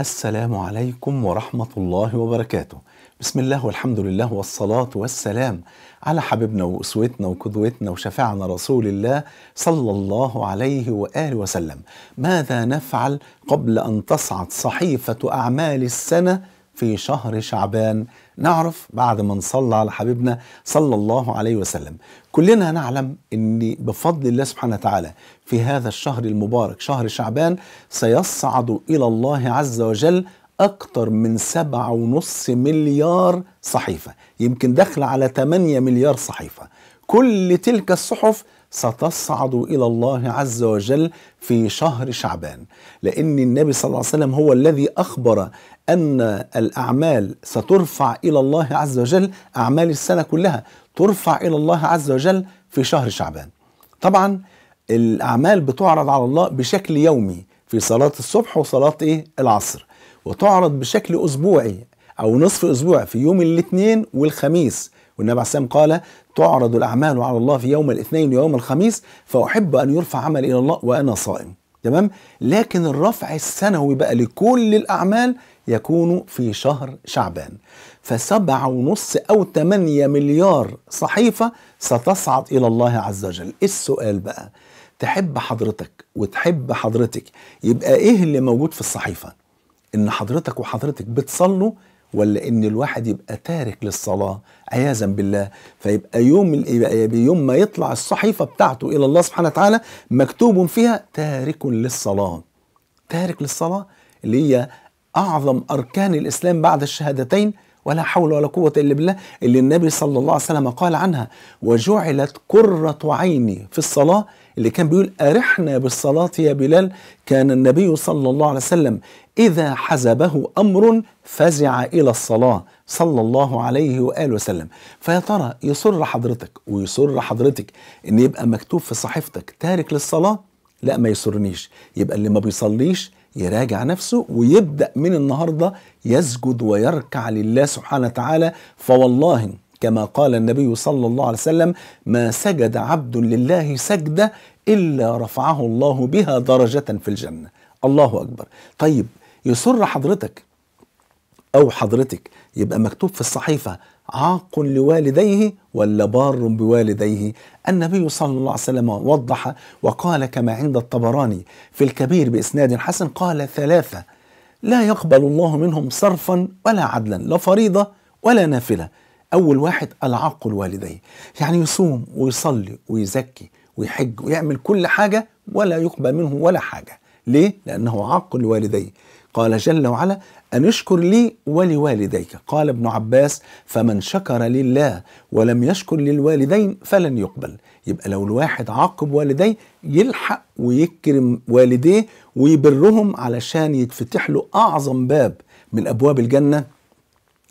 السلام عليكم ورحمة الله وبركاته بسم الله والحمد لله والصلاة والسلام على حبيبنا وأسوتنا وقدوتنا وشفعنا رسول الله صلى الله عليه وآله وسلم ماذا نفعل قبل أن تصعد صحيفة أعمال السنة في شهر شعبان نعرف بعد ما نصلى على حبيبنا صلى الله عليه وسلم كلنا نعلم ان بفضل الله سبحانه وتعالى في هذا الشهر المبارك شهر شعبان سيصعد الى الله عز وجل أكتر من سبعة ونص مليار صحيفة يمكن دخل على 8 مليار صحيفة كل تلك الصحف ستصعد إلى الله عز وجل في شهر شعبان لأن النبي صلى الله عليه وسلم هو الذي أخبر أن الأعمال سترفع إلى الله عز وجل أعمال السنة كلها ترفع إلى الله عز وجل في شهر شعبان طبعا الأعمال بتعرض على الله بشكل يومي في صلاة الصبح وصلاة إيه العصر وتعرض بشكل أسبوعي أو نصف أسبوع في يوم الاثنين والخميس والنبي عليه قال تعرض الأعمال على الله في يوم الاثنين ويوم الخميس فأحب أن يرفع عمل إلى الله وأنا صائم تمام لكن الرفع السنوي بقى لكل الأعمال يكون في شهر شعبان فسبعة ونص أو ثمانية مليار صحيفة ستصعد إلى الله عز وجل السؤال بقى تحب حضرتك وتحب حضرتك يبقى إيه اللي موجود في الصحيفة إن حضرتك وحضرتك بتصلوا ولا ان الواحد يبقى تارك للصلاه عياذا بالله فيبقى يوم يبقى يوم ما يطلع الصحيفه بتاعته الى الله سبحانه وتعالى مكتوب فيها تارك للصلاه تارك للصلاه اللي هي اعظم اركان الاسلام بعد الشهادتين ولا حول ولا قوة إلا بالله اللي النبي صلى الله عليه وسلم قال عنها وجعلت قرة عيني في الصلاة اللي كان بيقول أرحنا بالصلاة يا بلال كان النبي صلى الله عليه وسلم إذا حزبه أمر فزع إلى الصلاة صلى الله عليه وآله وسلم فيا ترى يسر حضرتك ويسر حضرتك إن يبقى مكتوب في صحيفتك تارك للصلاة لا ما يسرنيش يبقى اللي ما بيصليش يراجع نفسه ويبدأ من النهاردة يسجد ويركع لله سبحانه وتعالى فوالله كما قال النبي صلى الله عليه وسلم ما سجد عبد لله سجدة إلا رفعه الله بها درجة في الجنة الله أكبر طيب يسر حضرتك أو حضرتك يبقى مكتوب في الصحيفة عاق لوالديه ولا بار بوالديه النبي صلى الله عليه وسلم وضح وقال كما عند الطبراني في الكبير بإسناد حسن قال ثلاثة لا يقبل الله منهم صرفا ولا عدلا لا فريضة ولا نافلة أول واحد العاق لوالديه يعني يصوم ويصلي ويزكي ويحج ويعمل كل حاجة ولا يقبل منه ولا حاجة ليه؟ لأنه عاق لوالديه قال جل وعلا أن اشكر لي ولوالديك قال ابن عباس فمن شكر لله ولم يشكر للوالدين فلن يقبل يبقى لو الواحد عاقب والديه يلحق ويكرم والديه ويبرهم علشان يتفتح له أعظم باب من أبواب الجنة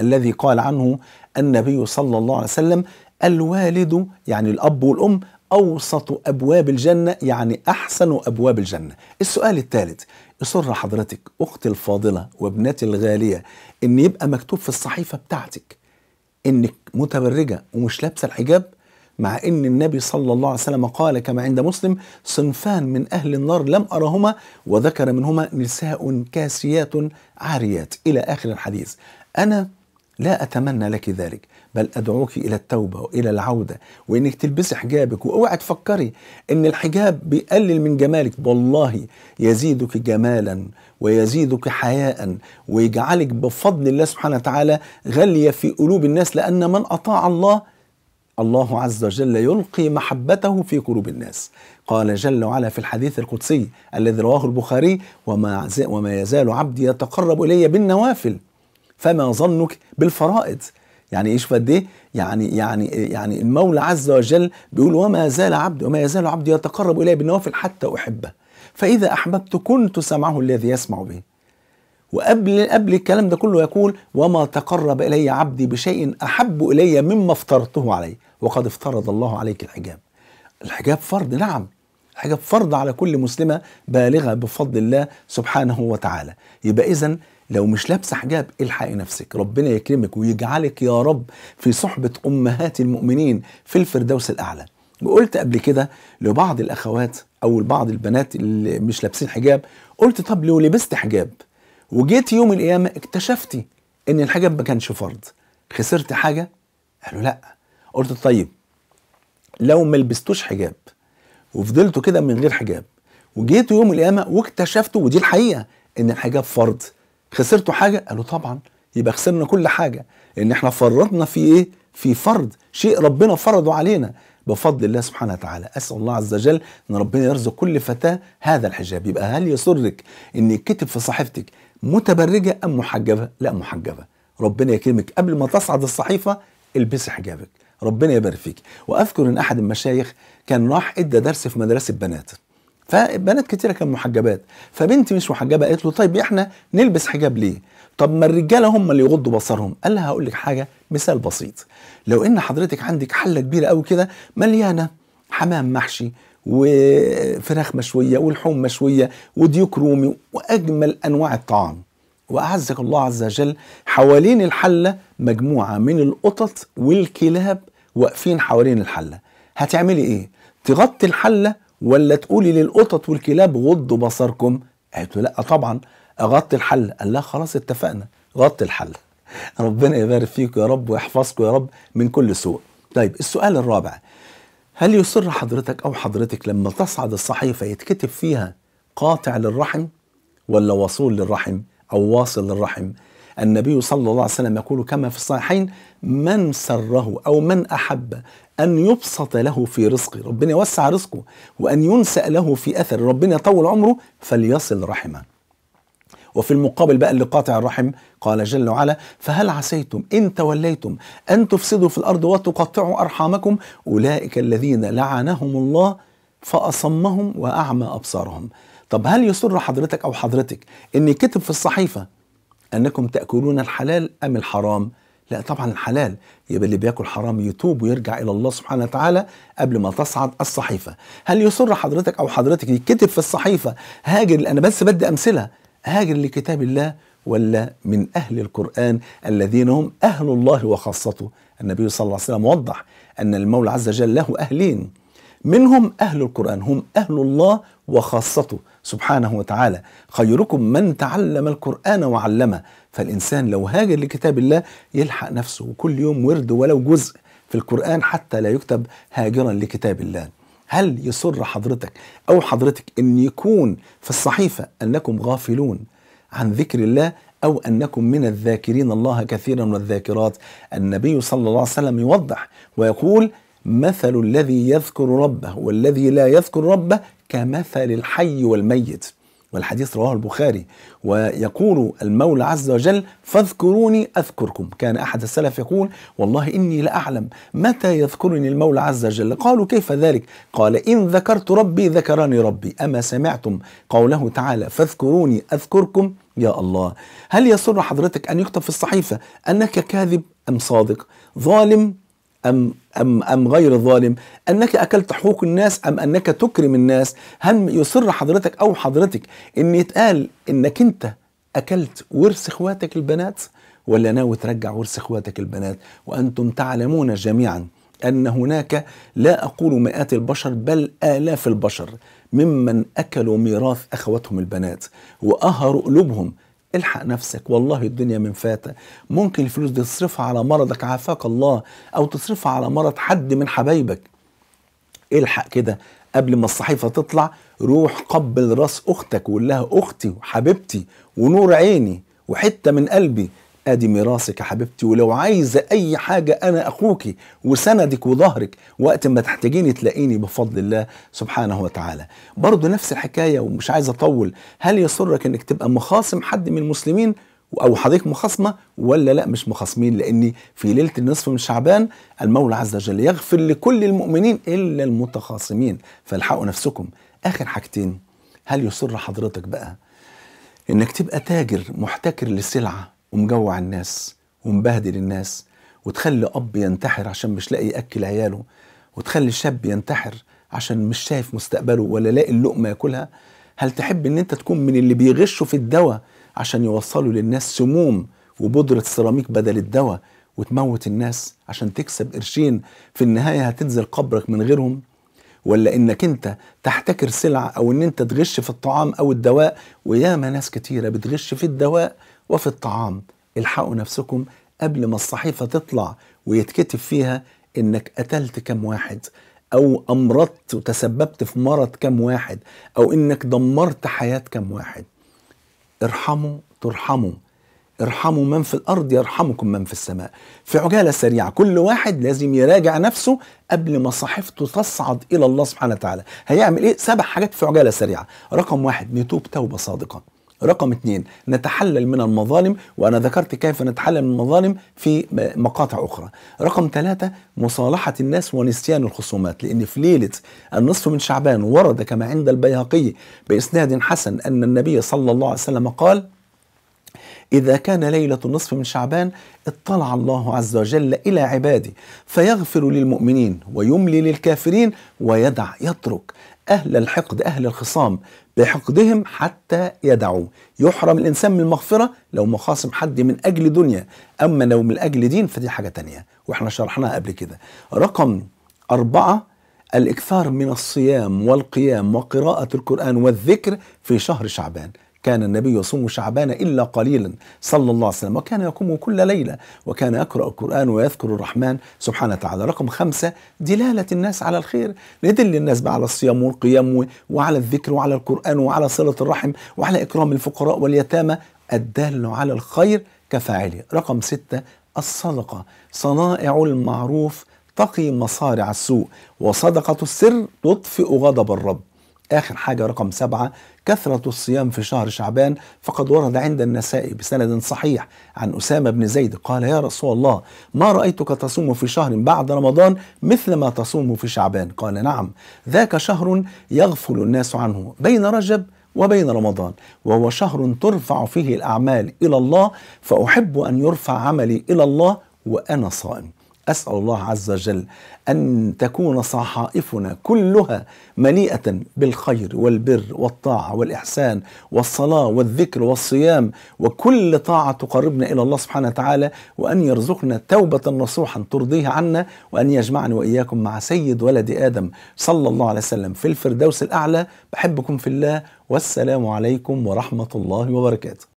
الذي قال عنه النبي صلى الله عليه وسلم الوالد يعني الأب والأم أوسط أبواب الجنة يعني أحسن أبواب الجنة السؤال الثالث يسر حضرتك أختي الفاضلة وابنتي الغالية إن يبقى مكتوب في الصحيفة بتاعتك إنك متبرجة ومش لابسة الحجاب مع ان النبي صلى الله عليه وسلم قال كما عند مسلم صنفان من اهل النار لم ارهما وذكر منهما نساء كاسيات عاريات الى اخر الحديث انا لا أتمنى لك ذلك بل أدعوك إلى التوبة وإلى العودة وإنك تلبسي حجابك وأوعي تفكري إن الحجاب بيقلل من جمالك والله يزيدك جمالا ويزيدك حياء ويجعلك بفضل الله سبحانه وتعالى غالية في قلوب الناس لأن من أطاع الله الله عز وجل يلقي محبته في قلوب الناس قال جل وعلا في الحديث القدسي الذي رواه البخاري وما, وما يزال عبدي يتقرب إلي بالنوافل فما ظنك بالفرائض يعني ايش قد ايه يعني يعني يعني المولى عز وجل بيقول وما زال عبدي وما يزال عبدي يتقرب الي بالنوافل حتى احبه فاذا احببت كنت سمعه الذي يسمع به وقبل قبل الكلام ده كله يقول وما تقرب الي عبدي بشيء احب الي مما افترضته عليه وقد افترض الله عليك الحجاب الحجاب فرض نعم الحجاب فرض على كل مسلمه بالغه بفضل الله سبحانه وتعالى يبقى اذا لو مش لابسه حجاب الحقي نفسك ربنا يكرمك ويجعلك يا رب في صحبه امهات المؤمنين في الفردوس الاعلى وقلت قبل كده لبعض الاخوات او لبعض البنات اللي مش لابسين حجاب قلت طب لو لبست حجاب وجيت يوم القيامه اكتشفتي ان الحجاب ما كانش فرض خسرت حاجه قالوا لا قلت طيب لو ما لبستوش حجاب وفضلتوا كده من غير حجاب وجيتوا يوم القيامه واكتشفتوا ودي الحقيقه ان الحجاب فرض خسرتوا حاجه قالوا طبعا يبقى خسرنا كل حاجه لان احنا فرطنا في ايه في فرض شيء ربنا فرضه علينا بفضل الله سبحانه وتعالى اسال الله عز وجل ان ربنا يرزق كل فتاه هذا الحجاب يبقى هل يسرك ان يتكتب في صحيفتك متبرجه ام محجبه لا محجبه ربنا يكرمك قبل ما تصعد الصحيفه البسي حجابك ربنا يبارك فيك واذكر ان احد المشايخ كان راح ادى درس في مدرسه بنات فبنات كتيره كانوا محجبات فبنتي مش محجبه قالت له طيب احنا نلبس حجاب ليه طب ما الرجاله هم اللي يغضوا بصرهم قال لها هقول لك حاجه مثال بسيط لو ان حضرتك عندك حله كبيره قوي كده مليانه حمام محشي وفراخ مشويه ولحوم مشويه وديوك رومي واجمل انواع الطعام واعزك الله عز وجل حوالين الحله مجموعه من القطط والكلاب واقفين حوالين الحله هتعملي ايه تغطي الحله ولا تقولي للقطط والكلاب غضوا بصركم قالت له لا طبعا اغطي الحل قال لها خلاص اتفقنا غطي الحل ربنا يبارك فيكم يا رب ويحفظكم يا رب من كل سوء طيب السؤال الرابع هل يصر حضرتك او حضرتك لما تصعد الصحيفه يتكتب فيها قاطع للرحم ولا وصول للرحم او واصل للرحم النبي صلى الله عليه وسلم يقول كما في الصحيحين من سره او من احب أن يبسط له في رزقه ربنا يوسع رزقه وأن ينسأ له في أثر ربنا يطول عمره فليصل رحمه وفي المقابل بقى اللي قاطع الرحم قال جل وعلا فهل عسيتم إن توليتم أن تفسدوا في الأرض وتقطعوا أرحامكم أولئك الذين لعنهم الله فأصمهم وأعمى أبصارهم طب هل يسر حضرتك أو حضرتك أن كتب في الصحيفة أنكم تأكلون الحلال أم الحرام؟ لا طبعا الحلال يبقى اللي بياكل حرام يتوب ويرجع الى الله سبحانه وتعالى قبل ما تصعد الصحيفه هل يسر حضرتك او حضرتك يتكتب في الصحيفه هاجر انا بس بدي امثله هاجر لكتاب الله ولا من اهل القران الذين هم اهل الله وخاصته النبي صلى الله عليه وسلم وضح ان المولى عز وجل له اهلين منهم أهل القرآن هم أهل الله وخاصته سبحانه وتعالى خيركم من تعلم القرآن وعلمه فالإنسان لو هاجر لكتاب الله يلحق نفسه وكل يوم ورد ولو جزء في القرآن حتى لا يكتب هاجرا لكتاب الله هل يسر حضرتك أو حضرتك أن يكون في الصحيفة أنكم غافلون عن ذكر الله أو أنكم من الذاكرين الله كثيرا والذاكرات النبي صلى الله عليه وسلم يوضح ويقول مثل الذي يذكر ربه والذي لا يذكر ربه كمثل الحي والميت والحديث رواه البخاري ويقول المولى عز وجل فاذكروني أذكركم كان أحد السلف يقول والله إني لأعلم متى يذكرني المولى عز وجل قالوا كيف ذلك قال إن ذكرت ربي ذكرني ربي أما سمعتم قوله تعالى فاذكروني أذكركم يا الله هل يسر حضرتك أن يكتب في الصحيفة أنك كاذب أم صادق ظالم أم أم أم غير ظالم؟ أنك أكلت حقوق الناس أم أنك تكرم الناس؟ هل يصر حضرتك أو حضرتك إن يتقال إنك أنت أكلت ورث إخواتك البنات؟ ولا ناوي ترجع ورث إخواتك البنات؟ وأنتم تعلمون جميعاً أن هناك لا أقول مئات البشر بل آلاف البشر ممن أكلوا ميراث أخواتهم البنات وأهروا قلوبهم الحق نفسك والله الدنيا من فاتة ممكن الفلوس دي تصرفها على مرضك عافاك الله أو تصرفها على مرض حد من حبايبك الحق كده قبل ما الصحيفة تطلع روح قبل راس أختك وقول لها أختي وحبيبتي ونور عيني وحتة من قلبي ادي ميراثك يا حبيبتي ولو عايزه اي حاجه انا اخوك وسندك وظهرك وقت ما تحتاجيني تلاقيني بفضل الله سبحانه وتعالى برضه نفس الحكايه ومش عايز اطول هل يسرك انك تبقى مخاصم حد من المسلمين او حضرتك مخاصمه ولا لا مش مخاصمين لان في ليله النصف من شعبان المولى عز وجل يغفر لكل المؤمنين الا المتخاصمين فالحقوا نفسكم اخر حاجتين هل يسر حضرتك بقى انك تبقى تاجر محتكر لسلعه ومجوع الناس ومبهدل الناس وتخلي أب ينتحر عشان مش لاقي يأكل عياله وتخلي شاب ينتحر عشان مش شايف مستقبله ولا لاقي اللقمة ياكلها هل تحب ان انت تكون من اللي بيغشوا في الدواء عشان يوصلوا للناس سموم وبودرة سيراميك بدل الدواء وتموت الناس عشان تكسب قرشين في النهاية هتنزل قبرك من غيرهم ولا انك انت تحتكر سلعة او ان انت تغش في الطعام او الدواء وياما ناس كتيرة بتغش في الدواء وفي الطعام الحقوا نفسكم قبل ما الصحيفة تطلع ويتكتب فيها إنك قتلت كم واحد أو أمرضت وتسببت في مرض كم واحد أو إنك دمرت حياة كم واحد ارحموا ترحموا ارحموا من في الارض يرحمكم من في السماء في عجاله سريعه كل واحد لازم يراجع نفسه قبل ما صحيفته تصعد الى الله سبحانه وتعالى هيعمل ايه سبع حاجات في عجاله سريعه رقم واحد نتوب توبه صادقه رقم اثنين نتحلل من المظالم وأنا ذكرت كيف نتحلل من المظالم في مقاطع أخرى رقم ثلاثة مصالحة الناس ونسيان الخصومات لأن في ليلة النصف من شعبان ورد كما عند البيهقي بإسناد حسن أن النبي صلى الله عليه وسلم قال إذا كان ليلة النصف من شعبان اطلع الله عز وجل إلى عباده فيغفر للمؤمنين ويملي للكافرين ويدع يترك أهل الحقد أهل الخصام بحقدهم حتى يدعوه يحرم الإنسان من المغفرة لو مخاصم حد من أجل دنيا أما لو من أجل دين فدي حاجة تانية وإحنا شرحناها قبل كده رقم أربعة الإكثار من الصيام والقيام وقراءة القرآن والذكر في شهر شعبان كان النبي يصوم شعبان إلا قليلا صلى الله عليه وسلم وكان يقوم كل ليلة وكان يقرأ القرآن ويذكر الرحمن سبحانه وتعالى رقم خمسة دلالة الناس على الخير ندل الناس بقى على الصيام والقيام وعلى الذكر وعلى القرآن وعلى صلة الرحم وعلى إكرام الفقراء واليتامى الدال على الخير كفاعله رقم ستة الصدقة صنائع المعروف تقي مصارع السوء وصدقة السر تطفئ غضب الرب آخر حاجة رقم سبعة كثرة الصيام في شهر شعبان فقد ورد عند النسائي بسند صحيح عن أسامة بن زيد قال يا رسول الله ما رأيتك تصوم في شهر بعد رمضان مثل ما تصوم في شعبان قال نعم ذاك شهر يغفل الناس عنه بين رجب وبين رمضان وهو شهر ترفع فيه الأعمال إلى الله فأحب أن يرفع عملي إلى الله وأنا صائم أسأل الله عز وجل أن تكون صحائفنا كلها مليئة بالخير والبر والطاعة والإحسان والصلاة والذكر والصيام وكل طاعة تقربنا إلى الله سبحانه وتعالى وأن يرزقنا توبة نصوحا ترضيه عنا وأن يجمعني وإياكم مع سيد ولد آدم صلى الله عليه وسلم في الفردوس الأعلى بحبكم في الله والسلام عليكم ورحمة الله وبركاته